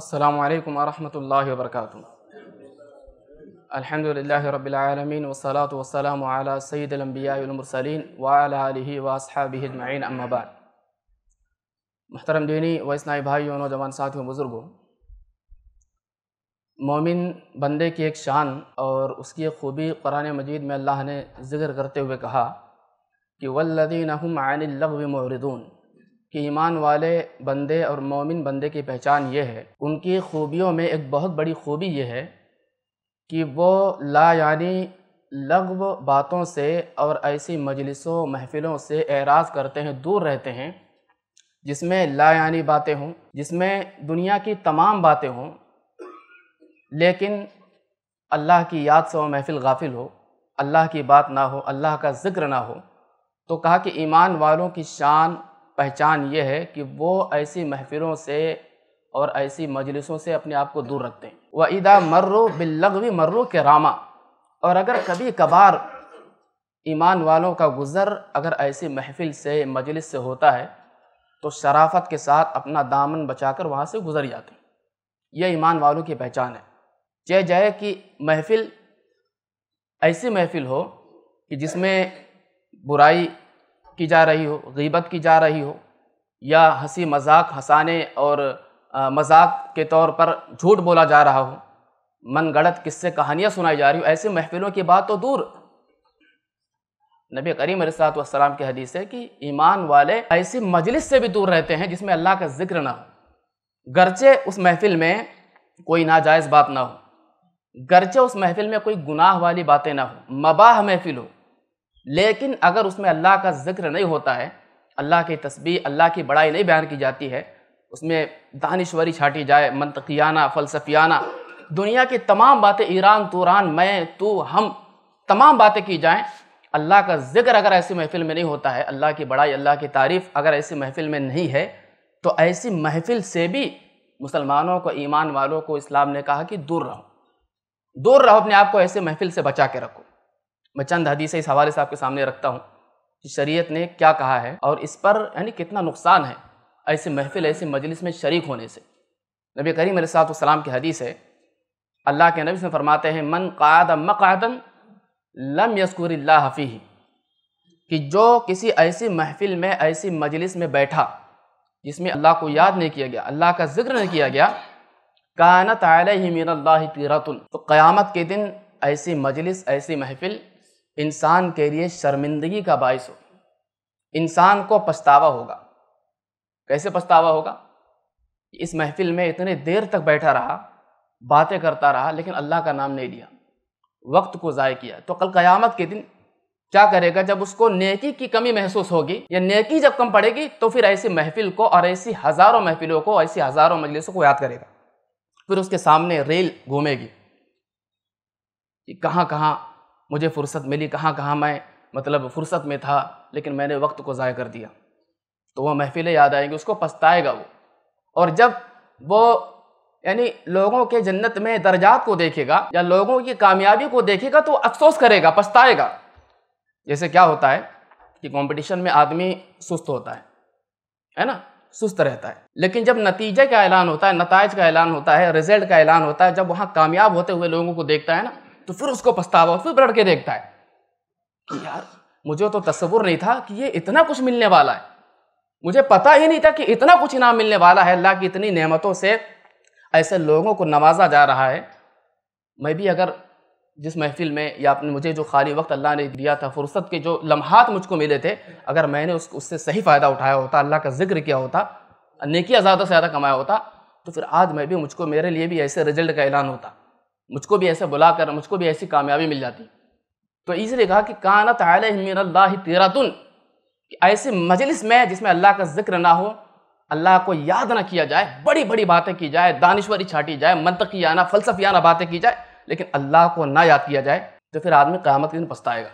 السلام عليكم ورحمة الله وبركاته الحمد لله رب العالمين والصلاة والسلام على سيد الأنبياء والمرسلين وعلى آله وأصحابه أجمعين أما بعد محترم دینی و اسلائی भाइयों नौजवान साथियों बुज़ुर्गों मोमिन बंदे की एक शान और उसकी एक खूबी कुरान मजीद में अल्लाह ने ज़िक्र करते हुए कहा कि वल्लिन हम आन लघव मरदून कि ईमान वाले बंदे और मोमिन बंदे की पहचान ये है उनकी खूबियों में एक बहुत बड़ी खूबी ये है कि वो ला यानी लगव बातों से और ऐसी मजलिसों महफ़िलों से एराज़ करते हैं दूर रहते हैं जिसमें ला यानी बातें हों जिसमें दुनिया की तमाम बातें हों लेकिन अल्लाह की याद से वो महफिल गाफिल हो अल्लाह की बात ना हो अल्लाह का ज़िक्र ना हो तो कहा कि ईमान वालों की शान पहचान ये है कि वो ऐसी महफिलों से और ऐसी मजलिसों से अपने आप को दूर रखते हैं व ईदा मर्रो बिल्लगवी मर्रो के रामा और अगर कभी कभार ईमान वालों का गुज़र अगर ऐसी महफिल से मजलिस से होता है तो शराफत के साथ अपना दामन बचाकर वहाँ से गुज़र जाते हैं यह ईमान वालों की पहचान है जय जय कि महफिल ऐसी महफिल हो कि जिसमें बुराई की जा रही हो गीबत की जा रही हो या हंसी मजाक हंसाने और मजाक के तौर पर झूठ बोला जा रहा हो मन गढ़त किस्से कहानियाँ सुनाई जा रही हो ऐसी महफिलों की बात तो दूर नबी करीम सलाम की हदीस है कि ईमान वाले ऐसी मजलिस से भी दूर रहते हैं जिसमें अल्लाह का जिक्र ना हो गरचे उस महफिल में कोई नाजायज़ बात ना हो गरचे उस महफिल में कोई गुनाह वाली बातें ना हो मबाह महफिल हो लेकिन अगर उसमें अल्लाह का जिक्र नहीं होता है अल्लाह की तस्बी अल्लाह की बड़ाई नहीं बयान की जाती है उसमें दानिश्वरी छाटी जाए मनतकियाना फ़लसफियाना दुनिया की तमाम बातें ईरान तुरान मैं तू हम तमाम बातें की जाएँ अल्लाह का जिक्र अगर ऐसी महफ़िल में नहीं होता है अल्लाह की बड़ाई अल्लाह की तारीफ़ अगर ऐसी महफ़िल में नहीं है तो ऐसी महफ़िल से भी मुसलमानों को ईमान वालों को इस्लाम ने कहा कि दूर रहो दूर रहो अपने आप को ऐसे महफ़िल से बचा के रखो मैं चंद हदीस इस हवाले से आपके सामने रखता हूँ कि शरीयत ने क्या कहा है और इस पर यानी कितना नुकसान है ऐसे महफिल ऐसे मजलिस में शरीक होने से नबी करीम सलाम की हदीस है अल्लाह के नबी से फरमाते हैं मन काद मकादन लम यस्कुर हफ़ी कि जो किसी ऐसी महफिल में ऐसी मजलिस में बैठा जिसमें अल्लाह को याद नहीं किया गया अल्लाह का जिक्र नहीं किया गया कायन आल ही तो क़्यामत के दिन ऐसी मजलिस ऐसी महफिल इंसान के लिए शर्मिंदगी का बायस होगी इंसान को पछतावा होगा कैसे पछतावा होगा इस महफिल में इतने देर तक बैठा रहा बातें करता रहा लेकिन अल्लाह का नाम नहीं लिया वक्त को ज़ाय किया तो कल क़यामत के दिन क्या करेगा जब उसको नेकी की कमी महसूस होगी या नेकी जब कम पड़ेगी तो फिर ऐसी महफिल को और ऐसी हज़ारों महफिलों को ऐसी हज़ारों मजलिसों को याद करेगा फिर उसके सामने रेल घूमेगी कि कहाँ कहाँ मुझे फ़ुर्सत मिली कहाँ कहाँ मैं मतलब फ़ुर्सत में था लेकिन मैंने वक्त को ज़ाय कर दिया तो वह महफिलें याद आएंगी उसको पछताएगा वो और जब वो यानी लोगों के जन्नत में दर्जात को देखेगा या लोगों की कामयाबी को देखेगा तो अफसोस करेगा पछताएगा जैसे क्या होता है कि कंपटीशन में आदमी सुस्त होता है है ना सुस्त रहता है लेकिन जब नतीजे का ऐलान होता है नतज का ऐलान होता है रिजल्ट का ऐलान होता है जब वहाँ कामयाब होते हुए लोगों को देखता है ना तो फिर उसको पछतावा फिर पलट के देखता है कि यार मुझे तो तस्वुर नहीं था कि ये इतना कुछ मिलने वाला है मुझे पता ही नहीं था कि इतना कुछ इनाम मिलने वाला है अल्लाह की इतनी नेमतों से ऐसे लोगों को नवाजा जा रहा है मैं भी अगर जिस महफिल में या अपने मुझे जो खाली वक्त अल्लाह ने दिया था फुर्सत के जो लम्हात मुझको मिले थे अगर मैंने उस उससे सही फ़ायदा उठाया होता अल्लाह का जिक्र किया होता नेकिया ज़्यादा से ज़्यादा कमाया होता तो फिर आज मैं भी मुझको मेरे लिए भी ऐसे रिजल्ट का ऐलान होता मुझको भी ऐसा बुला कर मुझको भी ऐसी कामयाबी मिल जाती तो इसलिए कहा कि काना तला तेरातुन ऐसे मजलिस में जिसमें अल्लाह का जिक्र ना हो अल्लाह को याद ना किया जाए बड़ी बड़ी बातें की जाए दानश्वरी छाटी जाए फ़लसफी फलसफियाना बातें की जाए लेकिन अल्लाह को ना याद किया जाए तो फिर आदमी क़्यामत के दिन पछताएगा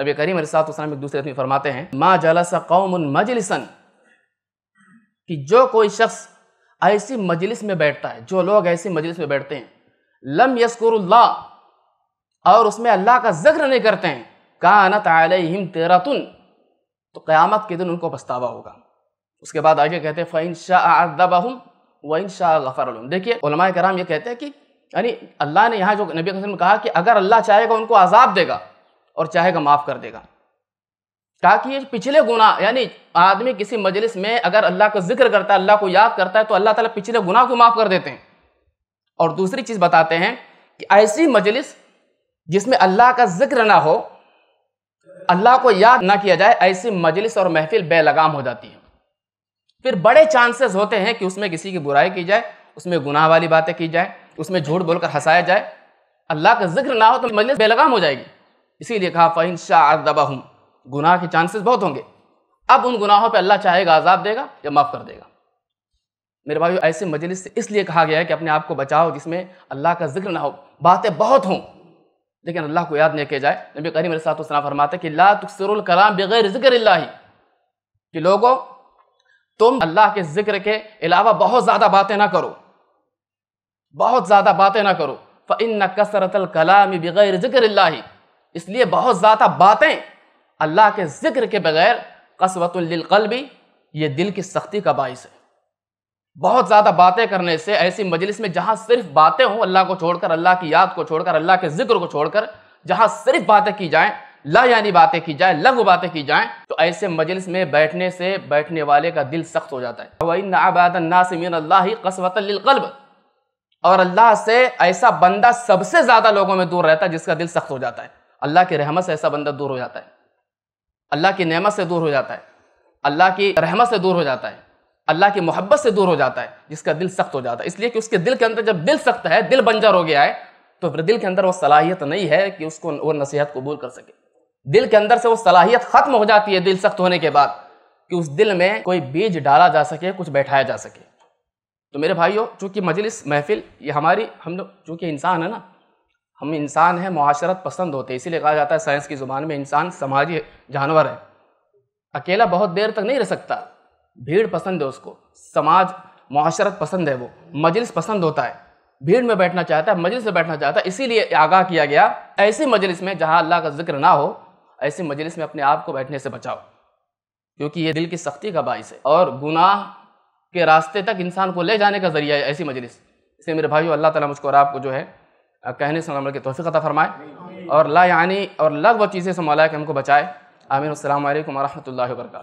नबी करीम साम एक दूसरे आदमी फरमाते हैं माँ जलासा कौम मजलिसन कि जो कोई शख्स ऐसी मजलिस में बैठता है जो लोग ऐसी मजलिस में बैठते हैं लम यसकुरुल्ला और उसमें अल्लाह का जिक्र नहीं करते हैं कानत अनत तेरा तेरतुन तो क़्यामत के दिन उनको पछतावा होगा उसके बाद आगे कहते हैं फ़ैन व इन शाह गफ़र देखिए कराम ये कहते हैं कि यानी अल्लाह ने यहाँ जो नबी ने कहा कि अगर अल्लाह चाहेगा उनको आज़ाब देगा और चाहेगा माफ़ कर देगा कहा कि ये पिछले गुना यानी आदमी किसी मजलिस में अगर अल्लाह का जिक्र करता है अल्लाह को याद करता है तो अल्लाह ताला पिछले गुना को माफ़ कर देते हैं और दूसरी चीज़ बताते हैं कि ऐसी मजलिस जिसमें अल्लाह का जिक्र ना हो अल्लाह को याद ना किया जाए ऐसी मजलिस और महफिल बेलगाम हो जाती है फिर बड़े चांसेस होते हैं कि उसमें किसी की बुराई की जाए उसमें गुनाह वाली बातें की जाए उसमें झूठ बोलकर हंसाया जाए अल्लाह का जिक्र ना हो तो मजलिस बेलगाम हो जाएगी इसीलिए कहा फ़ैन शाहदबा हूँ गुनाह के चांसेस बहुत होंगे अब उन गुनाहों पर अल्लाह चाहेगा आज़ाद देगा या माफ़ कर देगा मेरे भाई ऐसे मजलिस से इसलिए कहा गया है कि अपने आप को बचाओ जिसमें अल्लाह का जिक्र ना हो बातें बहुत हों लेकिन अल्लाह को याद नहीं किया जाए नबी करीम उसना फरमाते कि ला तुक्सरुल कलाम बगैर जिक्र कि लोगों तुम अल्लाह के जिक्र के अलावा बहुत ज़्यादा बातें ना करो बहुत ज़्यादा बातें ना करो फ़िन न कसरतल कलाम बगैर जिक्र इसलिए बहुत ज़्यादा बातें अल्लाह के जिक्र के बगैर भी ये दिल की सख्ती का बायस है बहुत ज़्यादा बातें करने से ऐसी मजलिस में जहाँ सिर्फ बातें हों अल्लाह को छोड़कर अल्लाह की याद को छोड़कर अल्लाह के जिक्र को छोड़कर जहाँ सिर्फ बातें की जाएँ ला यानी बातें की जाएँ लघु बातें की जाएं तो ऐसे मजलिस में बैठने से बैठने वाले का दिल सख्त हो जाता है वही कसवतलब और अल्लाह से ऐसा बंदा सबसे ज़्यादा लोगों में दूर रहता है जिसका दिल सख्त हो जाता है अल्लाह की रहमत से ऐसा बंदा दूर हो जाता है अल्लाह की नेमत से दूर हो जाता है अल्लाह की रहमत से दूर हो जाता है अल्लाह की मोहब्बत से दूर हो जाता है जिसका दिल सख्त हो जाता है इसलिए कि उसके दिल के अंदर जब दिल सख्त है दिल बंजर हो गया है तो फिर दिल के अंदर वो सलाहियत नहीं है कि उसको वो नसीहत कबूल कर सके दिल के अंदर से वो सलाहियत ख़त्म हो जाती है दिल सख्त होने के बाद कि उस दिल में कोई बीज डाला जा सके कुछ बैठाया जा सके तो मेरे भाइयों चूँकि मजलिस महफिल ये हमारी हम लोग चूँकि इंसान है ना हम इंसान हैं माशरत पसंद होते हैं इसीलिए कहा जाता है साइंस की ज़ुबान में इंसान समाजी जानवर है अकेला बहुत देर तक नहीं रह सकता भीड़ पसंद है उसको समाज माशरत पसंद है वो मजलिस पसंद होता है भीड़ में बैठना चाहता है मजलिस में बैठना चाहता है इसीलिए आगाह किया गया ऐसी मजलिस में जहाँ अल्लाह का जिक्र ना हो ऐसी मजलिस में अपने आप को बैठने से बचाओ क्योंकि ये दिल की सख्ती का बाइस है और गुनाह के रास्ते तक इंसान को ले जाने का जरिया है ऐसी मजलिस इसे मेरे भाई अल्लाह ताला मुझको और आपको जो है कहने से अमल के तोफ़ी अता फ़रमाए और ला यानी और लग चीज़ें से मौला के हमको बचाए आमिर अल्लाम वरहमल वर्का